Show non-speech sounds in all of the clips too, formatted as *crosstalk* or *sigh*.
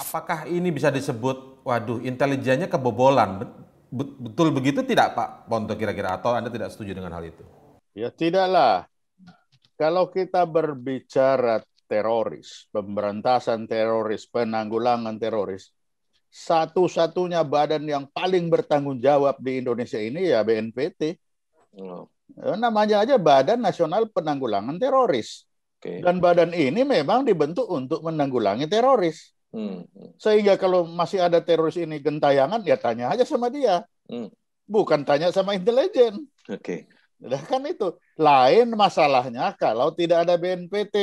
Apakah ini bisa disebut, waduh, intelijennya kebobolan? Betul begitu tidak Pak Ponto kira-kira? Atau Anda tidak setuju dengan hal itu? Ya tidaklah. Kalau kita berbicara teroris, pemberantasan teroris, penanggulangan teroris, satu-satunya badan yang paling bertanggung jawab di Indonesia ini ya BNPT. Oh. Eh, namanya aja Badan Nasional Penanggulangan Teroris. Okay. Dan badan ini memang dibentuk untuk menanggulangi teroris. Hmm, hmm. Sehingga kalau masih ada teroris ini gentayangan, ya tanya aja sama dia. Hmm. Bukan tanya sama intelijen. Oke. Okay. kan itu. Lain masalahnya kalau tidak ada BNPT.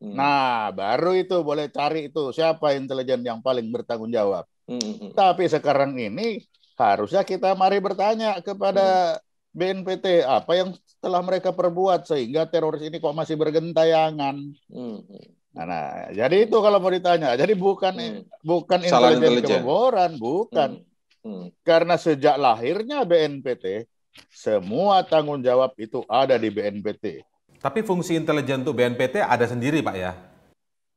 Hmm. Nah, baru itu boleh cari itu siapa intelijen yang paling bertanggung jawab. Hmm. hmm, hmm. Tapi sekarang ini harusnya kita mari bertanya kepada hmm. BNPT apa yang telah mereka perbuat sehingga teroris ini kok masih bergentayangan. Hmm. Nah, nah, jadi itu kalau mau ditanya. Jadi bukan hmm. bukan intelijen, intelijen bukan. Hmm. Hmm. Karena sejak lahirnya BNPT, semua tanggung jawab itu ada di BNPT. Tapi fungsi intelijen untuk BNPT ada sendiri, Pak ya?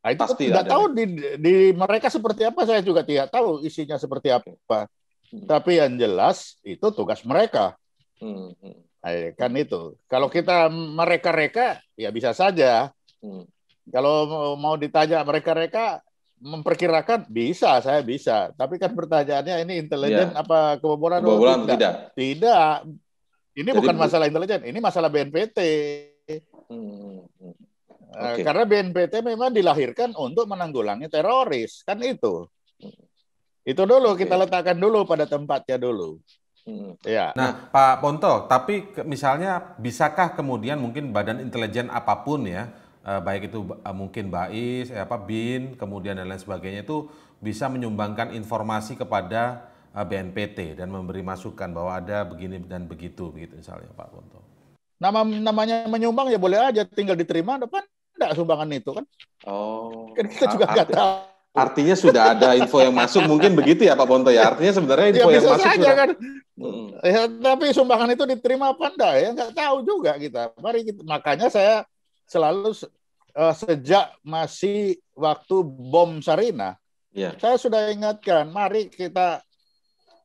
Nah, itu Pasti tidak tahu di, di mereka seperti apa saya juga tidak tahu isinya seperti apa. Hmm. Tapi yang jelas itu tugas mereka. Hmm, hmm. Nah, kan itu. Kalau kita mereka-reka ya bisa saja. Hmm. Kalau mau ditanya mereka-mereka memperkirakan bisa, saya bisa. Tapi kan pertanyaannya ini intelijen ya. apa kebobolan? Kebobolan tidak. tidak. Tidak. Ini Jadi, bukan masalah intelijen, ini masalah BNPT. Hmm. hmm, hmm. Eh, okay. Karena BNPT memang dilahirkan untuk menanggulangi teroris, kan itu. Itu dulu okay. kita letakkan dulu pada tempatnya dulu. Hmm. Ya. Nah, Pak Ponto, tapi misalnya bisakah kemudian mungkin badan intelijen apapun ya Eh, baik itu eh, mungkin Bais, eh, apa Bin, kemudian dan lain sebagainya itu bisa menyumbangkan informasi kepada eh, BNPT dan memberi masukan bahwa ada begini dan begitu begitu misalnya Pak Ponto. Nama namanya menyumbang ya boleh aja tinggal diterima depan enggak sumbangan itu kan. Oh. Kan kita juga enggak tahu. Artinya sudah ada info yang masuk mungkin begitu ya Pak Ponto ya. Artinya sebenarnya info ya, yang masuk saja, sudah. kan. Hmm. Ya, tapi sumbangan itu diterima apa enggak ya enggak tahu juga kita. Mari kita, makanya saya selalu uh, sejak masih waktu bom Sarina, ya. saya sudah ingatkan, mari kita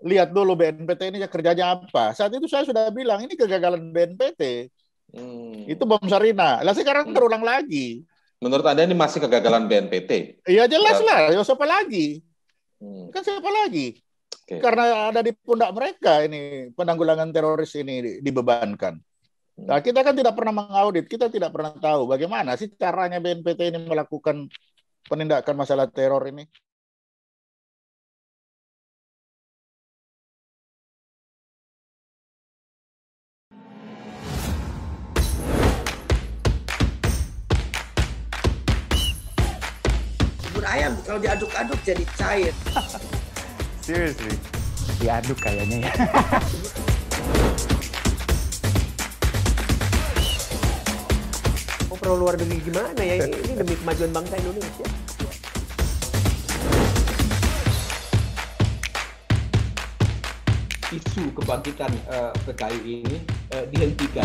lihat dulu BNPT ini kerjanya apa. Saat itu saya sudah bilang ini kegagalan BNPT. Hmm. Itu bom Sarina. Lah sekarang hmm. terulang lagi. Menurut Anda ini masih kegagalan BNPT? Iya jelas iya. lah. Ya siapa lagi? Hmm. Kan siapa lagi? Okay. Karena ada di pundak mereka ini penanggulangan teroris ini dibebankan. Nah, kita kan tidak pernah mengaudit, kita tidak pernah tahu bagaimana sih caranya BNPT ini melakukan penindakan masalah teror ini. Bubur ayam kalau diaduk-aduk jadi cair. *laughs* Seriously, diaduk kayaknya ya. *laughs* pro luar negeri gimana ya ini, ini demi kemajuan bangsa Indonesia. Isu kebangkitan uh, PKI ini uh, dihentikan.